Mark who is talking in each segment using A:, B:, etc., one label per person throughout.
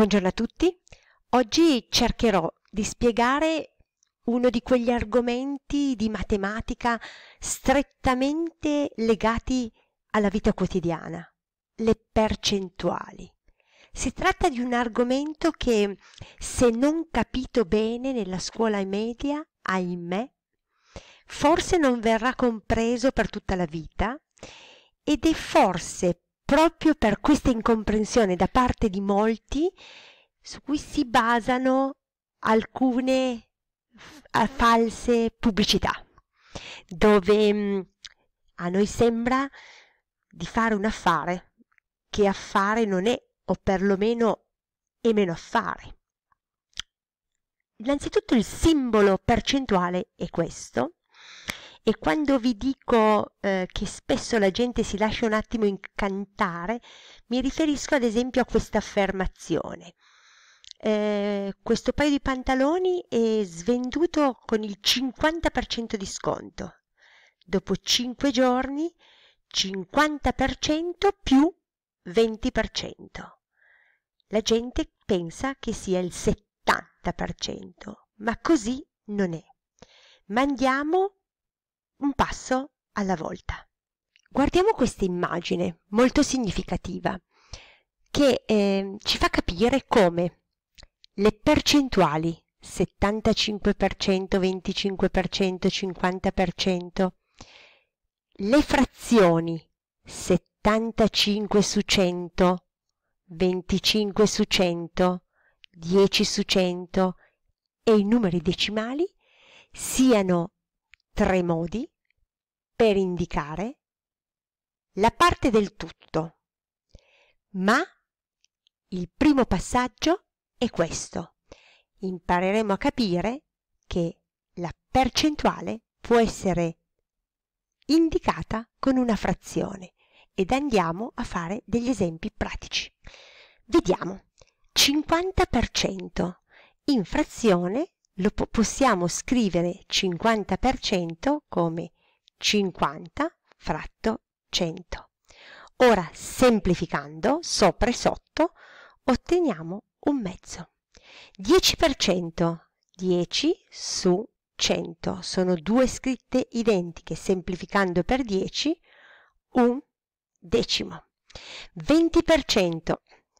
A: Buongiorno a tutti. Oggi cercherò di spiegare uno di quegli argomenti di matematica strettamente legati alla vita quotidiana, le percentuali. Si tratta di un argomento che, se non capito bene nella scuola media, ahimè, forse non verrà compreso per tutta la vita ed è forse proprio per questa incomprensione da parte di molti su cui si basano alcune eh, false pubblicità, dove mm, a noi sembra di fare un affare che affare non è, o perlomeno è meno affare. Innanzitutto il simbolo percentuale è questo, e quando vi dico eh, che spesso la gente si lascia un attimo incantare, mi riferisco ad esempio a questa affermazione. Eh, questo paio di pantaloni è svenduto con il 50% di sconto. Dopo 5 giorni 50% più 20%. La gente pensa che sia il 70%, ma così non è. Mandiamo un passo alla volta. Guardiamo questa immagine molto significativa che eh, ci fa capire come le percentuali 75%, 25%, 50%, le frazioni 75 su 100, 25 su 100, 10 su 100 e i numeri decimali siano tre modi per indicare la parte del tutto ma il primo passaggio è questo impareremo a capire che la percentuale può essere indicata con una frazione ed andiamo a fare degli esempi pratici. Vediamo, 50% in frazione lo possiamo scrivere 50% come 50 fratto 100. Ora, semplificando, sopra e sotto, otteniamo un mezzo. 10%, 10 su 100. Sono due scritte identiche, semplificando per 10, un decimo. 20%,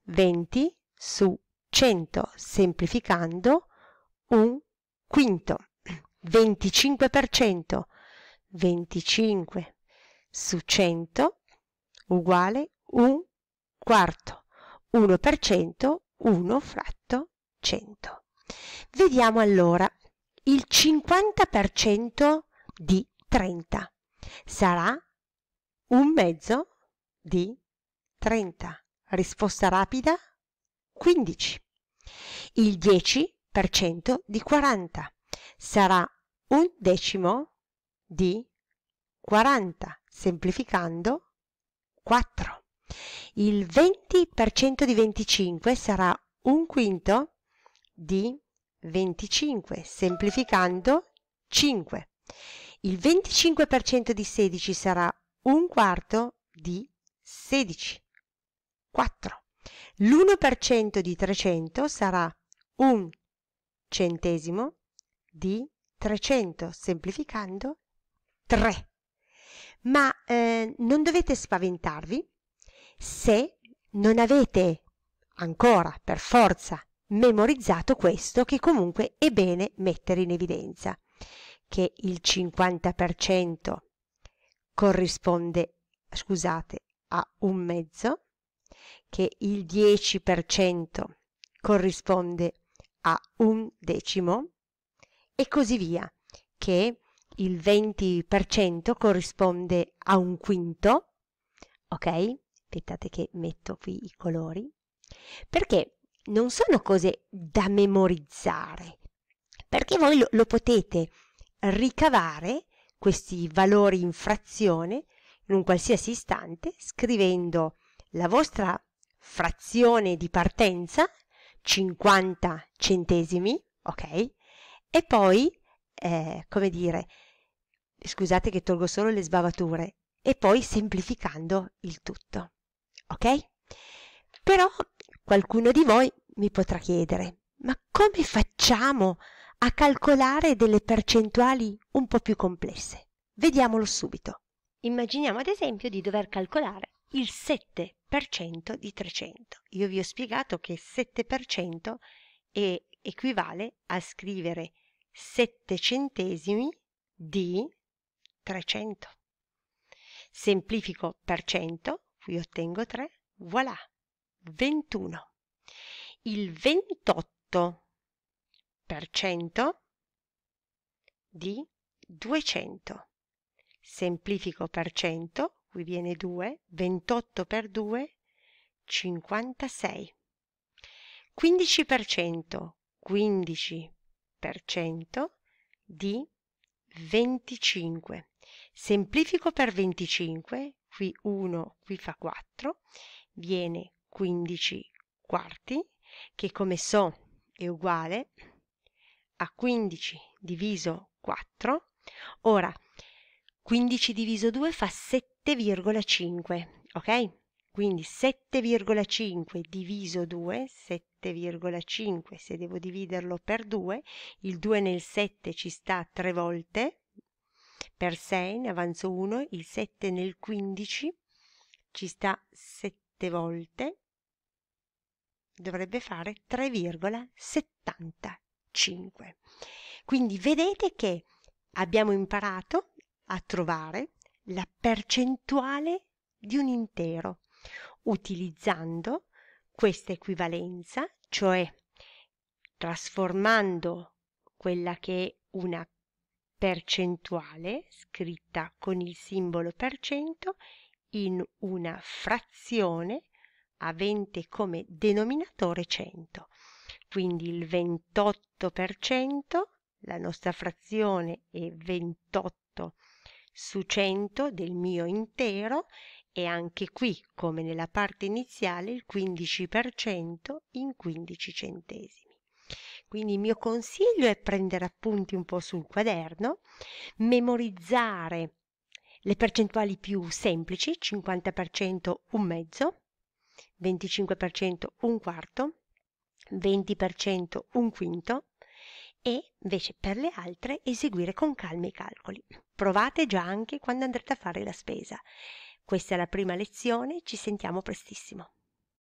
A: 20 su 100, semplificando, un quinto. 25%, 25 su 100 uguale 1 quarto. 1% per 1 fratto 100. Vediamo allora il 50% di 30 sarà un mezzo di 30. Risposta rapida 15. Il 10% di 40 sarà un decimo di 40 semplificando 4. Il 20% di 25 sarà un quinto di 25 semplificando 5. Il 25% di 16 sarà un quarto di 16. 4. L'1% di 300 sarà un centesimo di 300 semplificando 3. Ma eh, non dovete spaventarvi se non avete ancora per forza memorizzato questo che comunque è bene mettere in evidenza, che il 50% corrisponde, scusate, a un mezzo, che il 10% corrisponde a un decimo e così via, che il 20% corrisponde a un quinto, ok? Aspettate che metto qui i colori, perché non sono cose da memorizzare, perché voi lo, lo potete ricavare, questi valori in frazione, in un qualsiasi istante, scrivendo la vostra frazione di partenza, 50 centesimi, ok? E poi eh, come dire, scusate che tolgo solo le sbavature, e poi semplificando il tutto. Ok? Però qualcuno di voi mi potrà chiedere, ma come facciamo a calcolare delle percentuali un po' più complesse? Vediamolo subito. Immaginiamo ad esempio di dover calcolare il 7% di 300. Io vi ho spiegato che 7% è, equivale a scrivere sette centesimi di 300. Semplifico per 100, qui ottengo 3, voilà, 21. Il 28 per cento di 200. Semplifico per 100, qui viene 2, 28 per 2, 56. 15%, 15 per di 25. Semplifico per 25, qui 1, qui fa 4, viene 15 quarti, che come so è uguale a 15 diviso 4. Ora, 15 diviso 2 fa 7,5, ok? quindi 7,5 diviso 2, 7,5 se devo dividerlo per 2, il 2 nel 7 ci sta 3 volte, per 6 ne avanzo 1, il 7 nel 15 ci sta 7 volte, dovrebbe fare 3,75. Quindi vedete che abbiamo imparato a trovare la percentuale di un intero utilizzando questa equivalenza, cioè trasformando quella che è una percentuale scritta con il simbolo per cento in una frazione avente come denominatore 100. Quindi il 28%, la nostra frazione è 28 su 100 del mio intero e anche qui, come nella parte iniziale, il 15% in 15 centesimi. Quindi il mio consiglio è prendere appunti un po' sul quaderno, memorizzare le percentuali più semplici, 50% un mezzo, 25% un quarto, 20% un quinto e invece per le altre eseguire con calma i calcoli. Provate già anche quando andrete a fare la spesa questa è la prima lezione, ci sentiamo prestissimo.